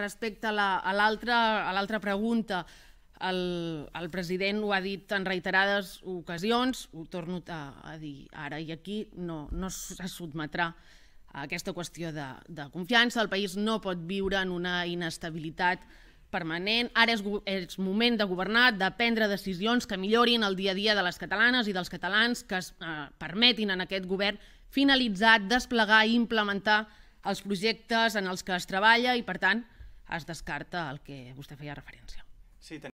Respecte a l'altra la, pregunta, el, el president ho ha dit en reiterades ocasions, ho torno a, a dir ara i aquí, no, no se sotmetrà a aquesta qüestió de, de confiança. El país no pot viure en una inestabilitat permanent. Ara és, és moment de governar, de prendre decisions que millorin el dia a dia de les catalanes i dels catalans, que es eh, permetin en aquest govern finalitzar, desplegar i implementar els projectes en els que es treballa i, per tant, es descarta el que vostè feia referència. Sí,